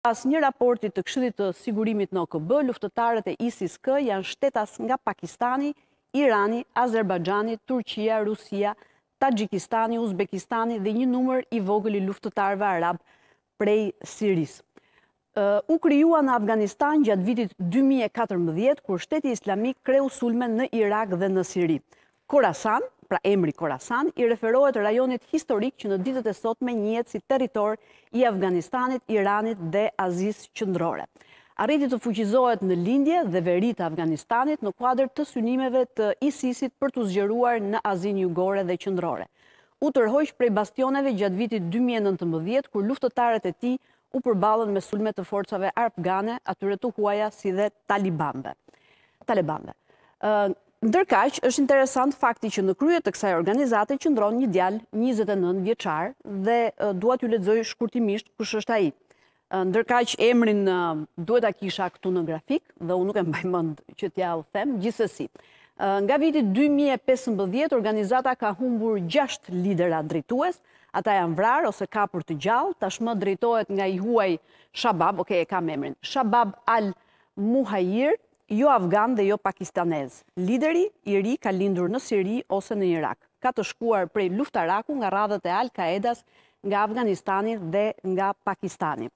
Pas një raportit të këshillit të sigurimit në OKB, luftëtarët e ISIS-K janë shtetas nga Pakistani, Irani, Azerbajxhani, Turqia, Rusia, Tajikistani, Uzbekistani dhe një numër i vogël i luftëtarëve arab prej Siris. U kryua në Afganistan gjatë vitit 2014 kur Shteti Islamik kreu sulme në Irak dhe në Siri. Korasan, pra emri Korasan, i referohet rajonit historik që në ditët e sot me njët si teritor i Afganistanit, Iranit dhe Aziz qëndrore. Arriti të fuqizohet në Lindje dhe verit Afganistanit në kuadrë të synimeve të isisit për të zgjeruar në Azin jugore dhe qëndrore. U tërhojsh prej bastioneve gjatë vitit 2019, kur luftëtarët e ti u përbalën me sulmet të forcave arpgane, atyre të huaja si dhe talibande. Ndërkaq, është interesant fakti që në kryet të kësaj organizate që ndronë një djalë 29 vjeqar dhe duat ju ledzoj shkurtimisht kush është aji. Ndërkaq, emrin duhet a kisha këtu në grafik dhe unë nuk e mbaj mënd që tja u them, gjithësësi. Nga vitit 2015, organizata ka humbur 6 lidera drejtues, ata janë vrarë ose ka për të gjallë, tashmë drejtojt nga i huaj Shabab, oke, e kam emrin, Shabab al muhayir jo afgan dhe jo pakistanez. Lideri i ri ka lindur në Siri ose në Irak. Ka të shkuar prej luftaraku nga radhët e Al-Qaedas nga Afganistani dhe nga Pakistani.